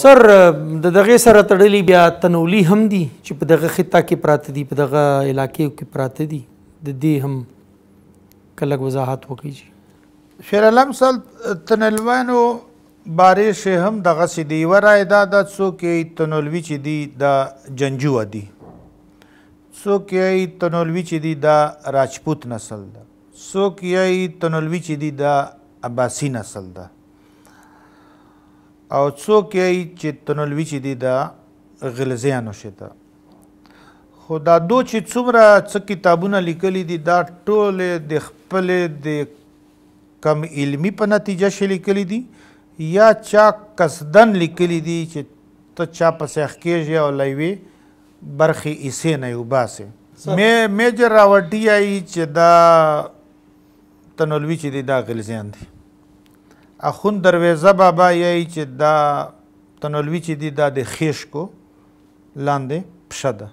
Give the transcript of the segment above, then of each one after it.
سر د دغه سره تړلی بیا تنولی هم دي چې په دغه خطه کې پراته دي په دغه علاقې کې پراته دي د دې هم کلک وضاحت وکړي شیر علم صاحب تنلوانو باره شي هم دغه سي دی ورای دا د څوکې تنولوي چې دی د جنجو دی څوکې تنولوي چې دی د راجپوت نسل ده څوکې تنولوي چې دی د عباسی نسل ده او څوک یې چې تنلوي چې دی دا غلزیانو شته خو دا دو چې څومره څه کتابونه لیکلي دي دا ټول د خپل د کم علمی په نتیجه شې لیکلي دي یا چا قصدن لیکلي دي چې ته چا پسې اخکېږي او لوي برخې ایسې نه وباسې مې میجر راوټی آی چې دا تنولوي چې دی دا غلزیان دي اخون درویزه بابا یی چې دا تنولوی چې دی دا د خیش کو لاندې پښده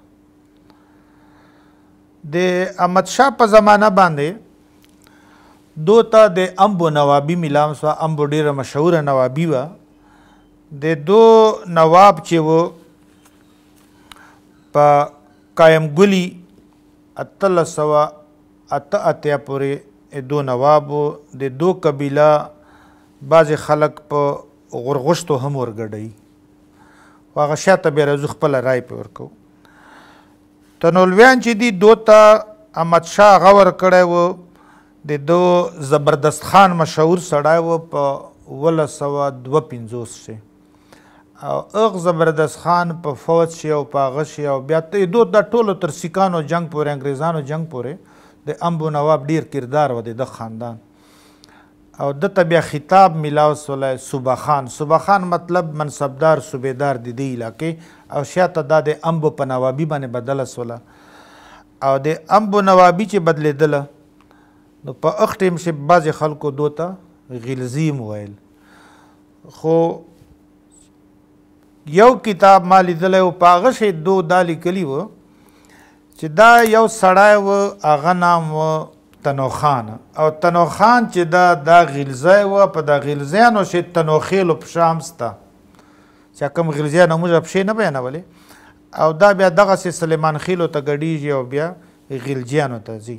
د احمد شاه په زمانہ باندې دوتا د امبو نوابی ملام سو امبو ډیره مشهور نوابی و د دو نواب چې وو په قائم ګلی اتل سوا ات اتیا پورې دو نواب د دو قبیله بعضې خلک په غرغشتو هم ورګډوي خو هغه شاته بیا راځو خپله رای پې ورکوو تنولویان چې دي دو ته احمدشاه هغه ورکړی و د دو زبردست خان مشهور سړی و په اوولس سوه دوه پنځوس کې او اغ زبردست خان په فوج شي او په هغه شي او بیا دو دا ټولو تر سیکانو جنگ پورې انګریزانو جنگ پورې د امبو نواب ډیر کردار و د ده خاندان او د تبیا خطاب ملاو سولای صبح خان صبح خان مطلب منصبدار صوبیدار د دې علاقې او شاته د امب په نوابي باندې بدله سوله او د امب نوابي چې بدلیدله نو په اخ ټیم شي بعض خلکو دوتا غلزیم ویل خو یو کتاب ما لیدلی و پاغه شي دو دا لیکلی و چې دا یو سړی و هغه نام و تنوخان او تنوخان چې دا د غلزای و په د غلزانو شې تنوخیل په شامستا چې کوم غلزای نه موږ په شې نه بیانولې او دا بیا دغه سي سليمان خیل ته غډیږي او بیا غلجانو ته ځي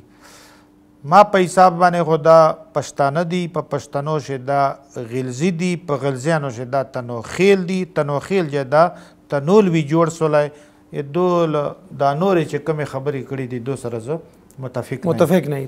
ما په حساب باندې خدا پښتانه دی په پښتنو شې دا غلزی دی په غلزانو شې دا تنوخیل دی تنوخیل جدا تنول وی جوړ سولای دول دا نور چې کوم خبرې کړې دي دو سره زه Μοταφίκ να